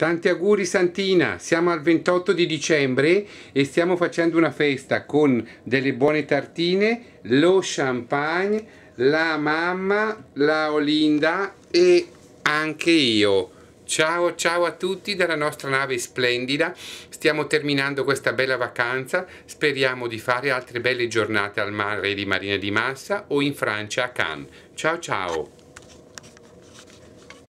Tanti auguri Santina, siamo al 28 di dicembre e stiamo facendo una festa con delle buone tartine, lo champagne, la mamma, la Olinda e anche io. Ciao ciao a tutti dalla nostra nave splendida, stiamo terminando questa bella vacanza, speriamo di fare altre belle giornate al mare di Marina di Massa o in Francia a Cannes. Ciao ciao!